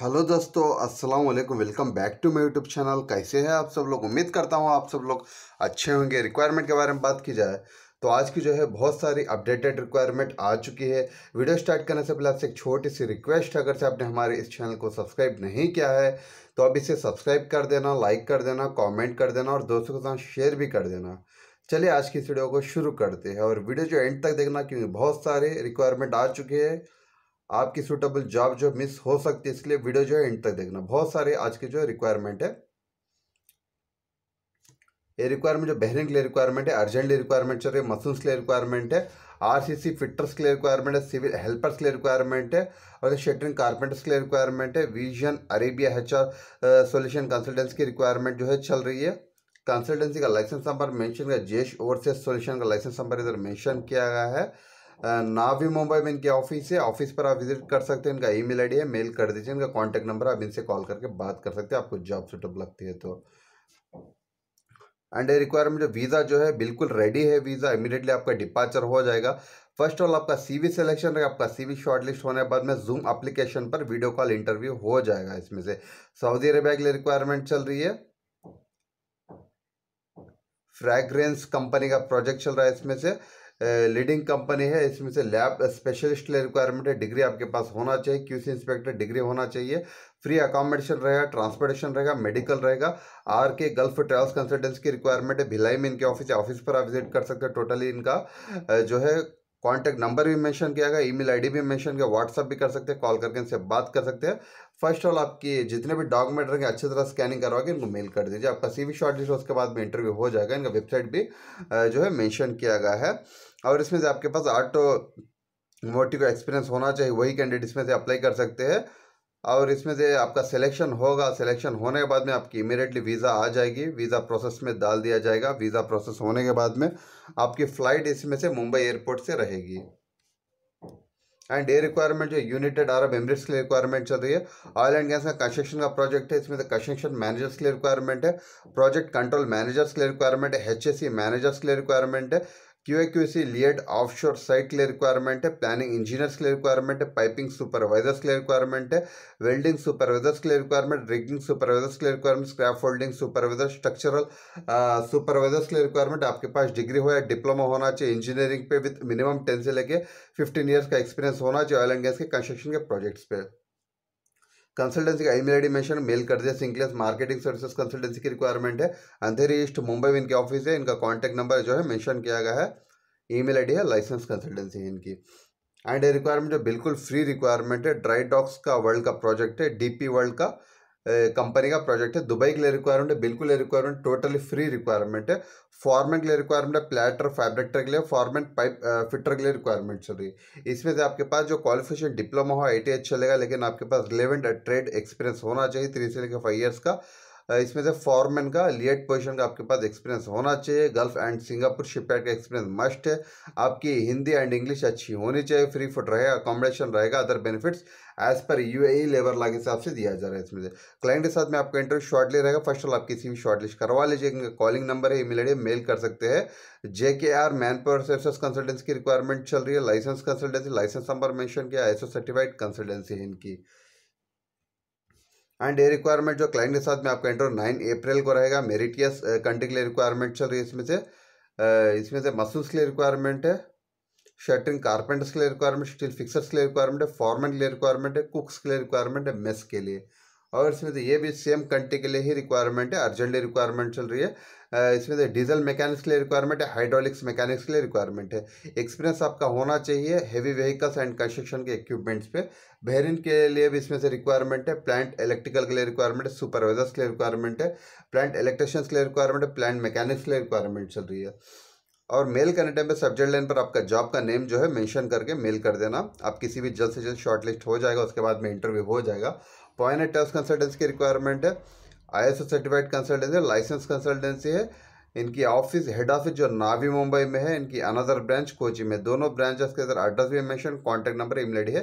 hello दोस्तों अस्सलाम वालेकुम welcome back to my YouTube channel कैसे हैं आप सब लोग उम्मीद करता हूँ आप सब लोग अच्छे होंगे रिक्वायरमेंट के बारे में बात की जाए तो आज की जो है बहुत सारी अपडेटेड रिक्वायरमेंट आ चुकी है वीडियो स्टार्ट करने से पहले आपसे एक छोटी सी रिक्वेस्ट अगर से आपने हमारे इस चैनल को सब्सक्राइब नहीं किया है तो अब इसे सब्सक्राइब कर देना लाइक कर देना कॉमेंट कर देना और दोस्तों के साथ शेयर भी कर देना चलिए आज की इस वीडियो को शुरू करते हैं और वीडियो जो एंड तक देखना क्योंकि बहुत सारे रिक्वायरमेंट आ चुके हैं आपकी सुटेबल जॉब जो मिस हो सकती है इसलिए वीडियो जो है एंड तक देखना बहुत सारे आज के जो रिक्वायरमेंट है ये रिक्वायरमेंट जो बहरीन के लिए रिक्वायरमेंट है अर्जेंटली रिक्वायरमेंट चल रही है मसूस के लिए रिक्वायरमेंट है आरसीसी फिटर्स के लिए रिक्वायरमेंट है सिविल हेल्पर्स के लिए रिक्वायरमेंट है और शेटरिंग कारपेंटर्स के लिए रिक्वायरमेंट है vision Arabia H R solution consultancy की रिक्वायरमेंट जो है चल रही है कंसल्टेंसी का लाइसेंस नंबर मेंशन किया जेश ओवरसीज सोल्यूशन का लाइसेंस नंबर इधर मेंशन किया गया है नावी मुंबई में इनके ऑफिस है ऑफिस पर आप विजिट कर सकते हैं इनका ईमेल आईडी है मेल कर दीजिए इनका कांटेक्ट नंबर आप इनसे कॉल करके बात कर सकते हैं आपको जॉब सुटअप लगती है तो एंड रिक्वायरमेंट जो वीज़ा जो है बिल्कुल रेडी है वीज़ा इमीडिएटली आपका डिपार्चर हो जाएगा फर्स्ट ऑल आपका सीवी सिलेक्शन रहेगा आपका सीवी शॉर्टलिस्ट होने के बाद में जूम अप्लीकेशन पर वीडियो कॉल इंटरव्यू हो जाएगा इसमें से सऊदी अरेबिया के लिए रिक्वायरमेंट चल रही है फ्रैग्रेंस कंपनी का प्रोजेक्ट चल रहा है इसमें से लीडिंग कंपनी है इसमें से लैब स्पेशलिस्ट रिक्वायरमेंट है डिग्री आपके पास होना चाहिए क्यूसी इंस्पेक्टर डिग्री होना चाहिए फ्री अकोमोडेशन रहेगा ट्रांसपोर्टेशन रहेगा मेडिकल रहेगा R K Gulf Travels consultancy की रिक्वायरमेंट है भिलाई में इनके ऑफिस है ऑफिस पर आप विजिट कर सकते हैं टोटली इनका जो है कॉन्टैक्ट नंबर भी मेंशन किया गया ईमेल आईडी भी मेंशन किया व्हाट्सअप भी कर सकते हैं कॉल करके इनसे बात कर सकते हैं फर्स्ट ऑल आपकी जितने भी डॉक्यूमेंट रहेंगे अच्छी तरह स्कैनिंग करवा के इनको मेल कर दीजिए आपका सी भी शॉर्ट लिस्ट उसके बाद में इंटरव्यू हो जाएगा इनका वेबसाइट भी जो है मैंशन किया गया है और इसमें से आपके पास आर्ट मोटिव का एक्सपीरियंस होना चाहिए वही कैंडिडेट इसमें से अप्लाई कर सकते हैं और इसमें से आपका सिलेक्शन होगा सिलेक्शन होने के बाद में आपकी इमीडिएटली वीज़ा आ जाएगी वीज़ा प्रोसेस में डाल दिया जाएगा वीज़ा प्रोसेस होने के बाद में आपकी फ़्लाइट इसमें से मुंबई एयरपोर्ट से रहेगी एंड ये रिक्वायरमेंट जो यूनाइटेड अरब एमरेट्स के लिए रिक्वायरमेंट चल रही है ऑयल एंड गैस का कंस्ट्रक्शन का प्रोजेक्ट है इसमें से कंस्ट्रक्शन मैनेजर्स के लिए रिक्वायरमेंट है प्रोजेक्ट कंट्रोल मैनेजर्स के लिए रिक्वायरमेंट है एच मैनेजर्स के लिए रिक्वायरमेंट है Q Q C lead offshore site के लिए रिक्वायरमेंट है प्लानिंग इंजीनियर्स के लिए रिक्वायरमेंट है पाइपिंग सुपरवाइजर्स के लिए रिक्वायरमेंट है वेल्डिंग सुपरवाइजर्स के लिए रिक्वायरमेंट रिगिंग सुपरवाइजर्स के लिए requirement scrap holding supervisor structural supervisors के लिए रिक्वायरमेंट आपके पास डिग्री हो या डिप्लोमा होना चाहिए इंजीनियरिंग पे विद मिनिमम टेन से लेके फिफ्टीन ईयर्स का एक्सपीरियंस होना चाहिए ऑयल एंड गैस के कंस्ट्रक्शन के प्रोजेक्ट्स पे कंसल्टेंसी का ईमेल आईडी मेंशन मेल कर दिया सिंकलेस मार्केटिंग सर्विसेज कंसल्टेंसी की रिक्वायरमेंट है अंधेरी ईस्ट मुंबई में इनके ऑफिस है इनका कॉन्टैक्ट नंबर जो है मेंशन किया गया है ईमेल आईडी है लाइसेंस कंसल्टेंसी इनकी एंड रिक्वायरमेंट जो बिल्कुल फ्री रिक्वायरमेंट है ड्राई डॉक्स का वर्ल्ड का प्रोजेक्ट है डीपी वर्ल्ड का कंपनी का प्रोजेक्ट है दुबई के लिए रिक्वायरमेंट है बिल्कुल रिक्वायरमेंट टोटली फ्री रिक्वायरमेंट है फॉर्मेट के लिए रिक्वायरमेंट है प्लेटर फैब्रिक्टर के लिए फॉर्मेट पाइप फिटर के लिए रिक्वायरमेंट चल रही है इसमें से आपके पास जो क्वालिफिकेशन डिप्लोमा हो आई चलेगा लेकिन आपके पास रिलेवेंट ट्रेड एक्सपीरियंस होना चाहिए थ्री से लेकर फाइव ईयर्स का इसमें से फॉरमैन का लियट पोजीशन का आपके पास एक्सपीरियंस होना चाहिए गल्फ एंड सिंगापुर शिपयार्ड का एक्सपीरियंस मस्ट है आपकी हिंदी एंड इंग्लिश अच्छी होनी चाहिए फ्री फूड रहेगा अकोमोडेशन रहेगा other benefits as per U A labour law के हिसाब से दिया जा रहा है इसमें से क्लाइंट के साथ में आपका इंटरव्यू शॉर्टली रहेगा फर्स्ट ऑल आप किसी भी शॉर्टलिस्ट करवा लीजिए कॉलिंग नंबर है ईमेल आई मेल कर सकते हैं J K R man power service consultancy की रिक्वायरमेंट चल रही है licence consultancy license number mention किया एसओ सर्टिफाइड कंसल्टेंसी है इनकी एंड ये रिक्वायरमेंट जो क्लाइंट के साथ में आपका इंटर नाइन अप्रैल को रहेगा मेरिटियस कंट्री uh, के लिए रिक्वायरमेंट चल रही है इसमें से uh, इसमें से मसूस के लिए रिक्वायरमेंट है शटरिंग कारपेंटर्स के लिए रिक्वायरमेंट स्टील फिक्सर्स के लिए रिक्वायरमेंट है फॉर्मन के लिए रिक्वायरमेंट है कुक्स के लिए रिक्वायरमेंट है मेस के लिए और इसमें से ये भी सेम कंट्री के लिए ही रिक्वायरमेंट है अर्जेंटली रिक्वायरमेंट चल रही है इसमें से डीजल मैकेनिक्स के लिए रिक्वायरमेंट है हाइड्रोलिक्स मैकेनिक्स के लिए रिक्वायरमेंट है एक्सपीरियंस आपका होना चाहिए हैवी व्हीकल्स एंड कंस्ट्रक्शन के इक्विपमेंट्स पे बहरीन के लिए भी इसमें से रिक्वायरमेंट है प्लांट इलेक्ट्रिकल के लिए रिक्वायरमेंट है सुपरवाइजर्स के लिए रिक्वायरमेंट है प्लांट इलेक्ट्रिशियंस के लिए रिक्वायरमेंट है प्लांट मैकेनिक्स के लिए रिक्वायरमेंट चल रही है और मेल करने टाइम पर सब्जेक्ट लाइन पर आपका जॉब का नेम जो है मेंशन करके मेल कर देना आप किसी भी जल्द से जल्द शॉर्टलिस्ट हो जाएगा उसके बाद में इंटरव्यू हो जाएगा पॉइंट है टर्स कंसल्टेंस की रिक्वायरमेंट है एस सर्टिफाइड कंसल्टेंसी है लाइसेंस कंसल्टेंसी है इनकी ऑफिस हेड ऑफिस जो नावी मुंबई में है इनकी अनदर ब्रांच कोची में दोनों ब्रांचेस के अंदर एड्रेस भी मैंशन कॉन्टैक्ट नंबर इमलेडी है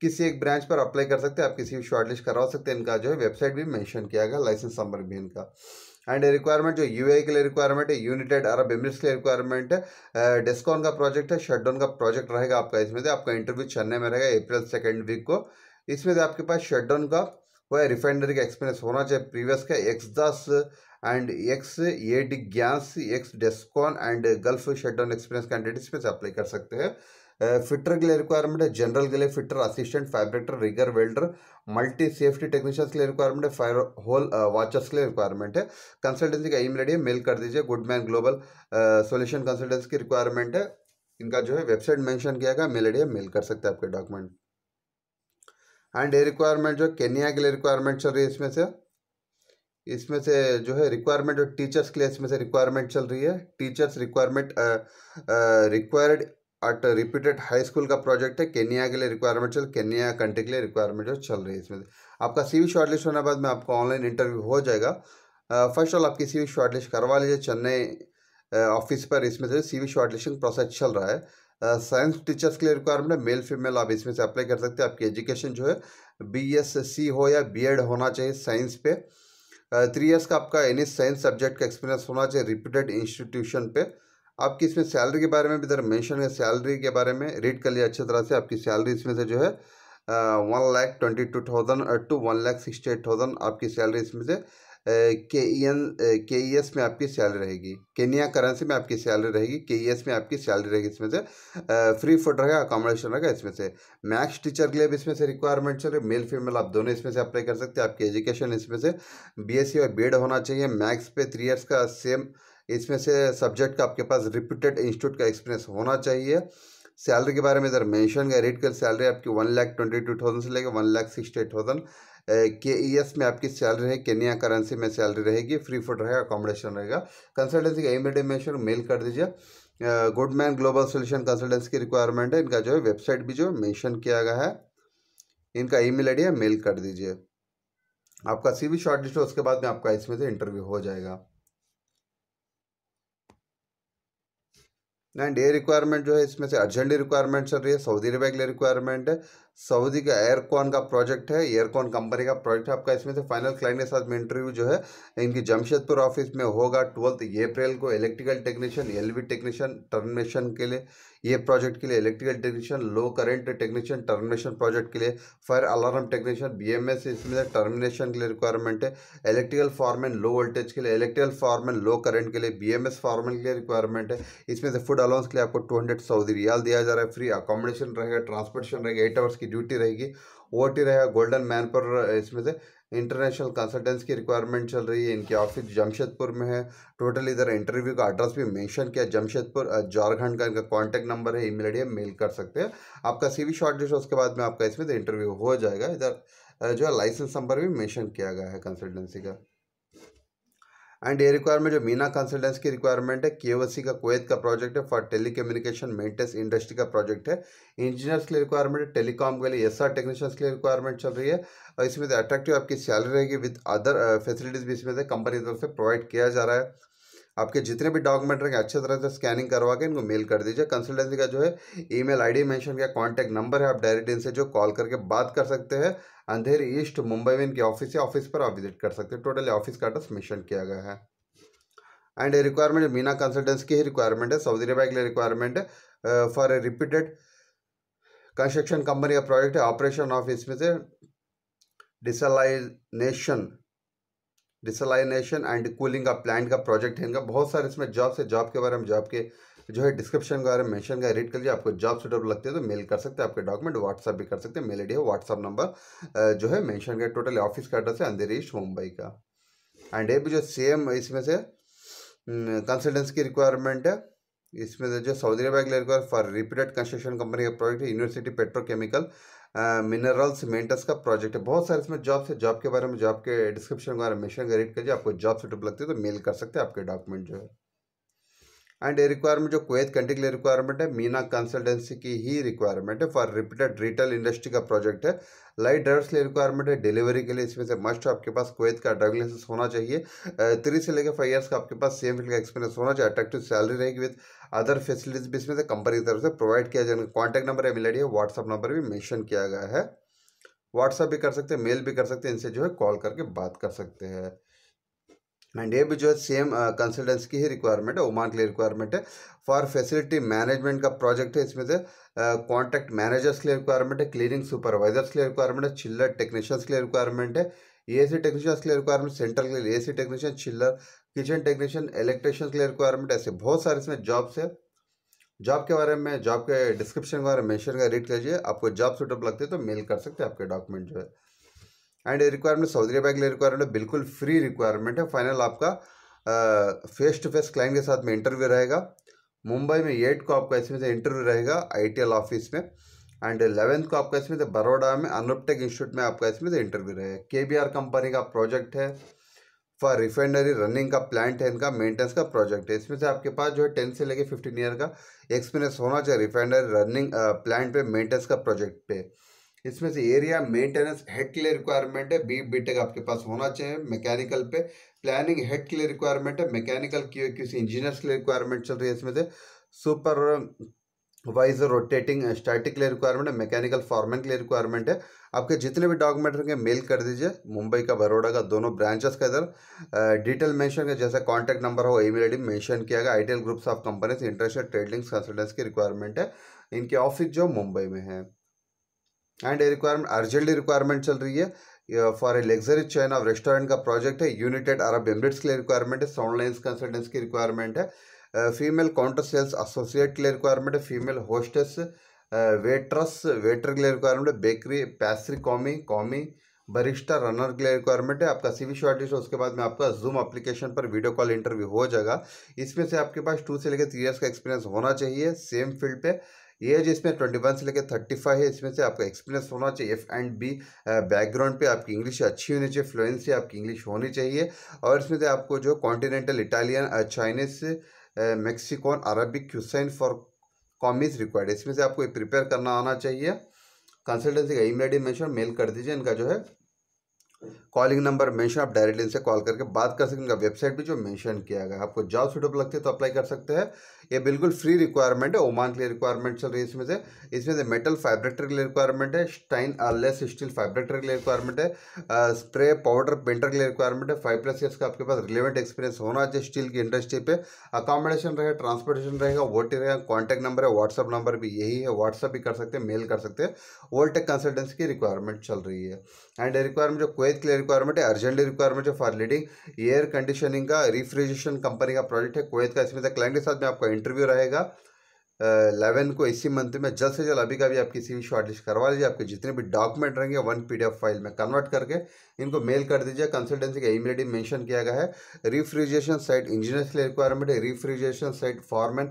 किसी एक ब्रांच पर अप्लाई कर सकते हैं आप किसी भी शॉर्टलिस्ट करवा सकते हैं इनका जो है वेबसाइट भी मैंशन किया गया लाइसेंस नंबर भी इनका एंड रिक्वायरमेंट जो यू के लिए रिक्वायरमेंट है यूनाइटेड अरब एमरेट्स के लिए रिक्वायरमेंट है डेस्कॉन uh, का प्रोजेक्ट है शटडाउन का प्रोजेक्ट रहेगा आपका इसमें से आपका इंटरव्यू चेन्नई में रहेगा अप्रैल सेकेंड वीक को इसमें से आपके पास शटडाउन का वह रिफाइनरी का एक्सपीरियंस होना चाहिए प्रीवियस का एक्स दस एंड एक्स एड gas ex Descon and Gulf shutdown experience candidate पे से अप्लाई कर सकते हैं फिटर के लिए रिक्वायरमेंट है जनरल के लिए fitter assistant fabricator rigger welder multi safety technicians के लिए रिक्वायरमेंट है फायर होल वॉचर्स के लिए रिक्वायरमेंट है कंसल्टेंसी का ईमेल आईडी मेल कर दीजिए Goodman global solution consultancy की रिक्वायरमेंट है इनका जो है वेबसाइट मेंशन किया गया मेल आईडी मेल कर सकते हैं आपके डॉक्यूमेंट एंड ये रिक्वायरमेंट जो केनिया के लिए रिक्वायरमेंट चल रही है इसमें से इसमें से जो है रिक्वायरमेंट जो टीचर्स के लिए इसमें से रिक्वायरमेंट चल रही है teachers requirement required at repeated high school का प्रोजेक्ट है केनिया के लिए रिक्वायरमेंट चल केनिया कंट्री के लिए रिक्वायरमेंट जो चल रही है इसमें से आपका सीवी शॉर्टलिस्ट होने के बाद में आपका ऑनलाइन इंटरव्यू हो जाएगा फर्स्ट ऑल आपकी सीवी शॉर्टलिस्ट करवा लीजिए चेन्नई ऑफिस पर इसमें से वी शॉर्टलिस्टिंग प्रोसेस चल रहा है साइंस टीचर्स के लिए रिक्वायरमेंट है मेल फीमेल आप इसमें से अप्लाई कर सकते हैं आपकी एजुकेशन जो है बी एस सी हो या बी एड होना चाहिए साइंस पे थ्री इयर्स का आपका एनी साइंस सब्जेक्ट का एक्सपीरियंस होना चाहिए रिपीटेड इंस्टीट्यूशन पे आपकी इसमें सैलरी के बारे में भी इधर मेंशन है सैलरी के बारे में रीड कर लिया अच्छी तरह से आपकी सैलरी इसमें से जो है one lakh twenty two thousand to one lakh sixty eight thousand आपकी सैलरी इसमें से के ई एन के ई एस में आपकी सैलरी रहेगी केनिया करेंसी में आपकी सैलरी रहेगी के ई एस में आपकी सैलरी रहेगी इसमें से फ्री फूड रहेगा अकोमोडेशन रहेगा इसमें से मैक्स टीचर के लिए भी इसमें से रिक्वायरमेंट चल रही मेल फीमेल आप दोनों इसमें से अप्लाई कर सकते हैं आपकी एजुकेशन इसमें से बी एस सी और बी एड होना चाहिए मैक्स पे थ्री ईयर्स का सेम इसमें से सब्जेक्ट का आपके पास रिप्यूटेड इंस्टीट्यूट का एक्सपीरियंस होना चाहिए सैलरी के बारे में इधर मेंशन गया रेट कर सैलरी आपकी one lakh twenty two thousand से लेकर one lakh sixty eight thousand K E S में आपकी सैलरी है केन्या करेंसी में सैलरी रहेगी फ्री फूड रहेगा अकोमोडेशन रहेगा कंसल्टेंसी का ईमेल डिमेंशन मेल कर दीजिए गुडमैन ग्लोबल सोल्यूशन कंसल्टेंसी की रिक्वायरमेंट है इनका जो है वेबसाइट भी जो है मेंशन किया गया है इनका ईमेल आईडी है मेल कर दीजिए आपका सीवी शॉर्टलिस्ट है उसके बाद में आपका इसमें से इंटरव्यू हो जाएगा एंड ये रिक्वायरमेंट जो है इसमें से अर्जेंट रिक्वायरमेंट चल रही है सऊदी अरेबिया के लिए रिक्वायरमेंट है सऊदी का एयरकॉन का प्रोजेक्ट है एयरकॉन कंपनी का प्रोजेक्ट है आपका इसमें से फाइनल क्लाइंट के साथ में इंटरव्यू जो है इनकी जमशेदपुर ऑफिस में होगा ट्वेल्थ अप्रैल को electrical technician LV technician termination के लिए ये प्रोजेक्ट के लिए electrical technician low current technician termination project के लिए फायर अलार्म टेक्नीशियन बीएमएस इसमें से टर्मिनेशन के लिए रिक्वायरमेंट है इलेक्ट्रिकल फॉर्मेन लो वोल्टेज के लिए इलेक्ट्रिकल फार्मैन लो करंट के लिए एस फॉर्मेन के लिए रिक्वायरमेंट है इसमें से फूड अलाउंस के लिए आपको टू सऊदी रियाल दिया जा रहा है फ्री अकोमोडेशन रहेगा ट्रांसपोर्टेशन रहेगा एट आवर्स की ड्यूटी रहेगी ओ रहेगा गोल्डन मैन पर इसमें से इंटरनेशनल कंसल्टेंस की रिक्वायरमेंट चल रही है इनके ऑफिस जमशेदपुर में है टोटल इधर इंटरव्यू का एड्रेस भी मेंशन किया जमशेदपुर झारखंड का इनका कांटेक्ट नंबर है ईमेल आईडी मेल कर सकते हैं आपका सीवी शॉर्टलिस्ट उसके बाद में आपका इसमें इंटरव्यू हो जाएगा इधर जो है लाइसेंस नंबर भी मेंशन किया गया है कंसल्टेंसी का एंड ये रिक्वायरमेंट जो मीना कंसल्टेंस की रिक्वायरमेंट है केवसी का कुवैत का प्रोजेक्ट है for telecommunication maintenance industry का प्रोजेक्ट है इंजीनियर्स के लिए रिक्वायरमेंट है टेलीकॉम के लिए एसआर टेक्नीशियंस के लिए रिक्वायरमेंट चल रही है और इसमें अट्रैक्टिव आपकी सैलरी रहेगी विद अदर फैसिलिटीज़ भी इसमें से कंपनी की तरफ से प्रोवाइड किया जा रहा है आपके जितने भी डॉक्यूमेंट रहेंगे अच्छे तरह से स्कैनिंग करवा के इनको मेल कर दीजिए कंसल्टेंसी का जो है ईमेल आईडी मेंशन किया कांटेक्ट नंबर है आप डायरेक्ट इनसे जो कॉल करके बात कर सकते हैं अंधेरी ईस्ट मुंबई में इनके ऑफिस है ऑफिस पर आप विजिट कर सकते हैं टोटली ऑफिस का एड्रेस मेंशन किया गया है एंड रिक्वायरमेंट मीना कंसल्टेंसी की ही रिक्वायरमेंट है सऊदी अरबिया के लिए रिक्वायरमेंट है फॉर रिपीटेड कंस्ट्रक्शन कंपनी का प्रोजेक्ट है ऑपरेशन ऑफ इसमें से डिसलाइनेशन डिसलाइनेशन एंड कूलिंग का प्लांट का प्रोजेक्ट है इनका बहुत सारे इसमें जॉब्स है जॉब के बारे में जॉब के जो है डिस्क्रिप्शन के बारे में मैंशन का रीड कर लीजिए आपको जॉब सुटेबल लगते हैं तो मेल कर सकते हैं आपके डॉक्यूमेंट व्हाट्सअप भी कर सकते हैं मेल आई है व्हाट्सअप नंबर जो है मैंशन का टोटल ऑफिस का एड्रेस है अंधेरीश मुंबई का एंड ये भी जो सेम इसमें से कंसल्टेंसी की रिक्वायरमेंट है इसमें से जो सऊदी अरब के लिए require for repeated construction company का प्रोजेक्ट है यूनिवर्सिटी पेट्रोकेमिकल मिनरल्स सीमेंटस का प्रोजेक्ट है बहुत सारे इसमें जॉब्स है जॉब के बारे में जॉब के डिस्क्रिप्शन वगैरह मिशन रीड करिए आपको जॉब सुटेबल लगती है तो मेल कर सकते हैं आपके डॉक्यूमेंट जो है एंड ये रिक्वायरमेंट जो कुवैत कंट्री के लिए रिक्वायरमेंट है मीना कंसल्टेंसी की ही रिक्वायरमेंट है फॉर रिपीटेड रिटेल इंडस्ट्री का प्रोजेक्ट है लाइट ड्राइवर्स के लिए रिक्वायरमेंट है डिलीवरी के लिए इसमें से मस्ट आपके पास कुवैत का ड्राइविंग लाइसेंस होना चाहिए थ्री से लेकर फाइव ईयर्स का आपके पास सेम फील्ड का एक्सपीरियंस होना चाहिए अट्रैक्टिव सैलरी रहेगी विद अदर फैसिलिटीज भी इसमें से कंपनी की तरफ से प्रोवाइड किया जाएगा कॉन्टैक्ट नंबर एम एल है व्हाट्सअप नंबर भी मैंशन किया गया है व्हाट्सअप भी कर सकते हैं मेल भी कर सकते हैं इनसे जो है कॉल करके बात कर सकते हैं एंड ये भी जो है सेम कंसल्टेंसी की ही रिक्वायरमेंट है ओमान के लिए रिक्वायरमेंट है फॉर फैसिलिटी मैनेजमेंट का प्रोजेक्ट है इसमें से कॉन्ट्रैक्ट uh, मैनेजर्स के लिए रिक्वायरमेंट है क्लीनिंग सुपरवाइजर्स के लिए रिक्वायरमेंट है चिल्लर टेक्नीशियंस के लिए रिक्वायरमेंट है ए सी टेक्नीशियंस के लिए रिक्वायरमेंट सेंटर के लिए A C technician chiller kitchen technician electrician के लिए रिक्वायरमेंट ऐसे बहुत सारे इसमें जॉब्स है जॉब के बारे में जॉब के डिस्क्रिप्शन के बारे में मेंशन का रीड कर लीजिए आपको जॉब सूटेबल लगती है तो मेल कर सकते हैं आपके डॉक्यूमेंट जो है एंड रिक्वायरमेंट सऊदी अरबिया के लिए रिक्वायरमेंट है बिल्कुल फ्री रिक्वायरमेंट है फाइनल आपका फेस टू फेस क्लाइंट के साथ में इंटरव्यू रहेगा मुंबई में एट को आपका इसमें से इंटरव्यू रहेगा आईटीएल ऑफिस में एंड एलेवेंथ को आपका इसमें से बड़ोड़ा में अनुपटेक इंस्टीट्यूट में आपका इसमें से इंटरव्यू रहेगा के बी आर कंपनी का प्रोजेक्ट है फॉर रिफाइनरी रनिंग का प्लांट है इनका मेंटेनेंस का प्रोजेक्ट है इसमें से आपके पास जो है टेन से लेके फिफ्टीन ईयर का एक्सपीरियंस होना चाहिए रिफाइनरी रनिंग प्लांट पे मेंटेनेंस का प्रोजेक्ट पे इसमें से एरिया मेंटेनेंस हेड के लिए रिक्वायरमेंट है बी बीटेक आपके पास होना चाहिए मैकेनिकल पे प्लानिंग हेड के लिए रिक्वायरमेंट है मैकेनिकल क्यू किसी इंजीनियर्स के लिए रिक्वायरमेंट चल रही है इसमें से सुपर वाइज रोटेटिंग स्टैटिक के लिए रिक्वायरमेंट है मैकेनिकल फॉर्मेन के लिए रिक्वायरमेंट है आपके जितने भी डॉक्यूमेंट होंगे मेल कर दीजिए मुंबई का बड़ोड़ा का दोनों ब्रांचेस का इधर डिटेल uh, मेंशन का जैसे कांटेक्ट नंबर हो ईमेल आईडी मेंशन किया गया ideal groups of companies interested tradings consultants की रिक्वायरमेंट है इनके ऑफिस जो मुंबई में है एंड रिक्वायरमेंट अर्जेंटली रिक्वायरमेंट चल रही है for a luxury chain of restaurant का प्रोजेक्ट है यूनाइटेड अरब एमरेट्स के लिए रिक्वायरमेंट है साउंड लाइन्स कंसल्टेंस की रिक्वायरमेंट है फीमेल काउंटर सेल्स एसोसिएट के लिए रिक्वायरमेंट है फीमेल होस्टेस वेटरस वेटर के लिए रिक्वायरमेंट है बेकरी पैसरी कॉमी कॉमी बरिश्ता रनर के लिए रिक्वायरमेंट है आपका सीवी शॉर्टेज है उसके बाद में आपका जूम एप्लीकेशन पर वीडियो कॉल इंटरव्यू हो जाएगा इसमें से आपके पास टू से लेकर थ्री ईयर्स का एक्सपीरियंस होना चाहिए सेम फील्ड पे जो इसमें ट्वेंटी वन से लेकर थर्टी फाइव है इसमें से आपका एक्सपीरियंस होना चाहिए एफ एंड बी बैकग्राउंड पे आपकी इंग्लिश अच्छी होनी चाहिए फ्लुएंसी आपकी इंग्लिश होनी चाहिए और इसमें से आपको जो continental Italian Chinese Mexican Arabic cuisine for कॉम इज रिक्वायर्ड इसमें से आपको प्रिपेयर करना आना चाहिए कंसल्टेंसी का ईमेल आई डी मेल कर दीजिए इनका जो है कॉलिंग नंबर मेंशन आप डायरेक्टली इनसे कॉल करके बात कर सकते हैं उनका वेबसाइट भी जो मेंशन किया गया आपको जॉब सुटेबल लगती है तो अप्लाई कर सकते हैं ये बिल्कुल फ्री रिक्वायरमेंट है ओमान के लिए रिक्वायरमेंट चल रही है इसमें से इसमें से मेटल फाइब्रेक्टर के लिए रिक्वायरमेंट है स्टाइन लेस स्टील फाइब्रेक्टर के लिए रिक्वायरमेंट है स्प्रे पाउडर पेंटर के लिए रिक्वायरमेंट है फाइव प्लस ईयर्स का आपके पास रिलेवेंट एक्सपीरियंस होना चाहिए स्टील की इंडस्ट्री पे अकोमोडेशन रहेगा ट्रांसपोर्टेशन रहेगा टी रहेगा कॉन्टैक्ट नंबर है व्हाट्सअप नंबर भी यही है व्हाट्सअप भी कर सकते हैं मेल कर सकते हैं वोल्टेक कंसल्टेंसी की रिक्वायरमेंट चल रही है एंड रिक्वायरमेंट जो क्वेथ के लिए रिक्वायरमेंट है अर्जेंटली रिक्वायरमेंट है फॉर लीडिंग एयर कंडीशनिंग का रिफ्रिजरेशन कंपनी का प्रोजेक्ट है कोवैत का इसमें क्लाइंट के साथ में आपका इंटरव्यू रहेगा इलेवन को इसी मंथ में जल्द से जल्द अभी का भी आप किसी भी शॉर्ट लिस्ट करवा लीजिए आपके जितने भी डॉक्यूमेंट रहेंगे वन पीडीएफ फाइल में कन्वर्ट करके इनको मेल कर दीजिए कंसल्टेंसी का ईमेल मेंशन किया गया है रिफ्रिजरेशन साइट इंजीनियर के लिए रिक्वायरमेंट है refrigeration site foreman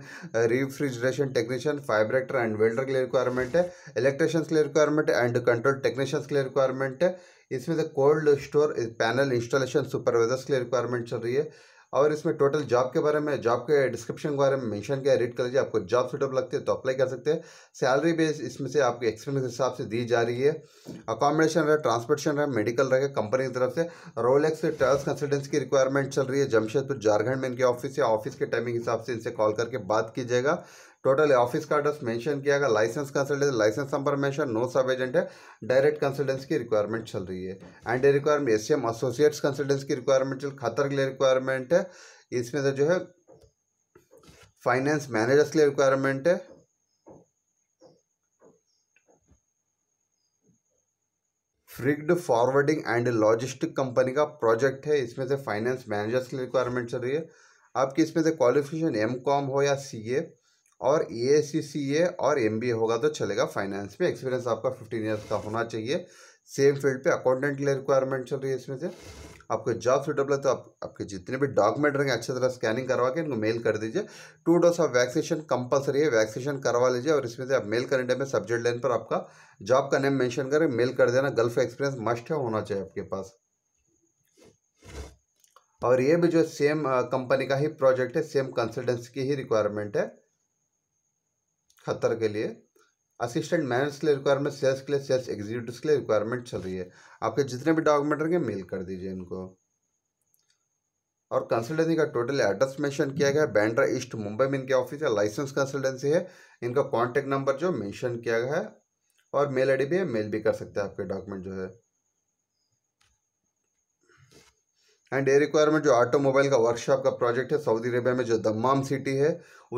refrigeration technician fabricator and welder के लिए रिक्वायरमेंट है इलेक्ट्रिशियंस के लिए रिक्वायरमेंट एंड कंट्रोल टेक्नीशियंस के लिए रिक्वायरमेंट है इसमें से cold store panel installation supervisors के लिए रिक्वायरमेंट चल रही है और इसमें टोटल जॉब के बारे में जॉब के डिस्क्रिप्शन के बारे में मेंशन किया रीड कर लीजिए आपको जॉब सुटेबल लगती है तो अप्लाई कर सकते हैं सैलरी बेस इसमें से आपके एक्सपीरियंस के हिसाब से दी जा रही है अकोमोडेशन रहे ट्रांसपोर्टेशन रहे मेडिकल रहेगा कंपनी की तरफ से रोलेक्स ट्रेवल्स कंसल्टेंसी की रिक्वायरमेंट चल रही है जमशेदपुर झारखंड में इनके ऑफिस है ऑफिस के टाइमिंग हिसाब से इनसे कॉल करके बात कीजिएगा टोटल ऑफिस का एड्रेस मेंशन किया गया licence consultancy licence number mention no sub agent है डायरेक्ट कंसल्टेंस की रिक्वायरमेंट चल रही है एंड ये requirement S M associates consultancy की रिक्वायरमेंट चल खतर के लिए रिक्वायरमेंट है इसमें से जो है फाइनेंस मैनेजर्स के लिए रिक्वायरमेंट है freight forwarding and logistic company का प्रोजेक्ट है इसमें से फाइनेंस मैनेजर्स की रिक्वायरमेंट चल रही है आपकी इसमें से क्वालिफिकेशन एम कॉम हो या सी ए और ए सी सी ए और एम बी ए होगा तो चलेगा फाइनेंस में एक्सपीरियंस आपका फिफ्टीन ईयर्स का होना चाहिए सेम फील्ड पे अकाउंटेंट के लिए रिक्वायरमेंट चल रही है इसमें से आपको जॉब सूटेबल है तो आप आपके जितने भी डॉक्यूमेंट रहेंगे अच्छी तरह स्कैनिंग करवा के इनको मेल कर दीजिए two dose of vaccination compulsory है वैक्सीनेशन करवा लीजिए और इसमें से आप मेल करने में सब्जेक्ट लाइन पर आपका जॉब का नेम मैंशन करें मेल कर देना गल्फ एक्सपीरियंस मस्ट है होना चाहिए आपके पास और ये भी जो सेम कंपनी uh, का ही प्रोजेक्ट है सेम कंसल्टेंसी की ही रिक्वायरमेंट है खतर के लिए असिस्टेंट मैनेजर्स के लिए रिक्वायरमेंट सेल्स के लिए सेल्स एग्जीक्यूटिव के लिए रिक्वायरमेंट चल रही है आपके जितने भी डॉक्यूमेंट रहेंगे मेल कर दीजिए इनको और कंसल्टेंसी का टोटल एड्रेस मेंशन किया गया है बैंड्रा ईस्ट मुंबई में इनके ऑफिस है लाइसेंस कंसल्टेंसी है इनका कॉन्टैक्ट नंबर जो मेंशन किया गया है और मेल आईडी भी है मेल भी कर सकते हैं आपके डॉक्यूमेंट जो है एंड ये रिक्वायरमेंट जो ऑटोमोबाइल का वर्कशॉप का प्रोजेक्ट है सऊदी अरेबिया में जो दम्माम सिटी है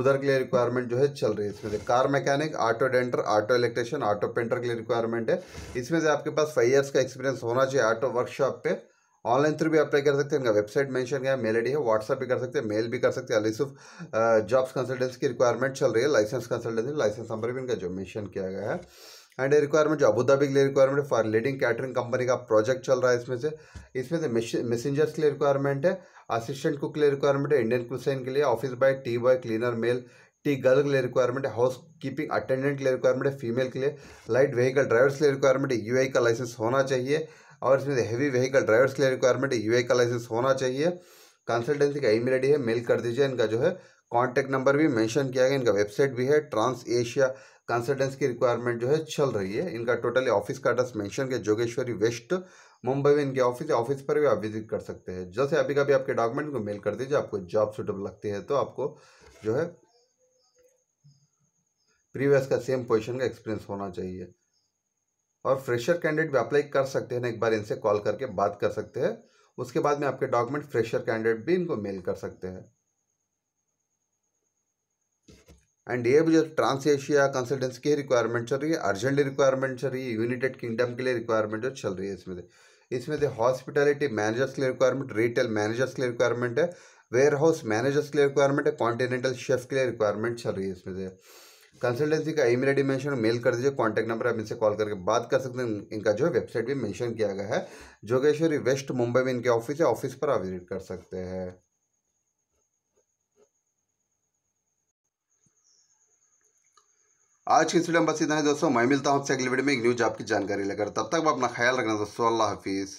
उधर के लिए रिक्वायरमेंट जो है चल रही है इसमें से car mechanic auto denter auto electrician auto painter के लिए रिक्वायरमेंट है इसमें से आपके पास फाइव ईयर्स का एक्सपीरियंस होना चाहिए ऑटो वर्कशॉप पे ऑनलाइन थ्रू भी अप्लाई कर सकते हैं इनका वेबसाइट मेंशन किया मेल आई है व्हाट्सअप भी कर सकते हैं मेल भी कर सकते हैं अलीसुफ जॉब्स कंसल्टेंसी की रिक्वायरमेंट चल रही है लाइसेंस कंसल्टेंसी लाइसेंस नंबर भी इनका जो मेंशन किया गया है एंड रिक्वायरमेंट जो अबूधाबी के लिए requirement for leading catering company का प्रोजेक्ट चल रहा है इसमें से इसमें से मैसेंजर्स के लिए रिक्वायरमेंट है असिस्टेंट कुक के लिए रिक्वायरमेंट है इंडियन क्रिस्टन के लिए office boy tea boy cleaner male tea girl के लिए रिक्वायरमेंट है हाउस कीपिंग अटेंडेंट के लिए रिक्वायरमेंट है फीमेल के लिए लाइट व्हीकल ड्राइवर्स के लिए रिक्वायरमेंट है आई का लाइसेंस होना चाहिए और इसमें हैवी व्हीकल ड्राइवर्स के लिए रिक्वायरमेंट है आई का लाइसेंस होना चाहिए कंसल्टेंसी का मेल आई है मेल कर दीजिए इनका जो है कॉन्टैक्ट नंबर भी मेंशन किया गया इनका वेबसाइट भी है ट्रांस एशिया कंसल्टेंस की रिक्वायरमेंट जो है चल रही है इनका टोटली ऑफिस का एड्रेस मेंशन किया जोगेश्वरी वेस्ट मुंबई में इनके ऑफिस है ऑफिस पर भी आप विजिट कर सकते हैं जैसे अभी कभी आपके डॉक्यूमेंट को मेल कर दीजिए आपको जॉब सुटेबल लगती है तो आपको जो है प्रीवियस का सेम पोजिशन का एक्सपीरियंस होना चाहिए और फ्रेशर कैंडिडेट भी अप्लाई कर सकते हैं एक बार इनसे कॉल करके बात कर सकते हैं उसके बाद में आपके डॉक्यूमेंट फ्रेशर कैंडिडेट भी इनको मेल कर सकते हैं एंड ये भी जो ट्रांस एशिया कंसल्टेंसी की रिक्वायरमेंट चल रही है अर्जेंटली रिक्वायरमेंट चल रही है यूनाइटेड किंगडम के लिए रिक्वायरमेंट जो चल रही है इसमें से इसमें से हॉस्पिटलिटी मैनेजर्स के लिए रिक्वायरमेंट रिटेल मैनेजर्स के लिए रिक्वायरमेंट है वेयर हाउस मैनेजर्स के लिए रिक्वायरमेंट है कॉन्टिनेंटल शेफ के लिए रिक्वायरमेंट चल रही है इसमें से कंसल्टेंसी का ईमेल आईडी मेंशन मेल कर दीजिए कॉन्टैक्ट नंबर आप इनसे कॉल करके बात कर सकते हैं इनका जो है वेबसाइट भी मेंशन किया गया है जोगेश्वरी वेस्ट मुंबई में इनके ऑफिस है ऑफिस पर आप विजिट कर सकते हैं आज की इस वीडियो में बस इतना है दोस्तों मैं मिलता हूँ आपसे अगले वीडियो में एक न्यूज आपकी जानकारी लेकर तब तक अपना ख्याल रखना दोस्तों अल्लाह हाफिज़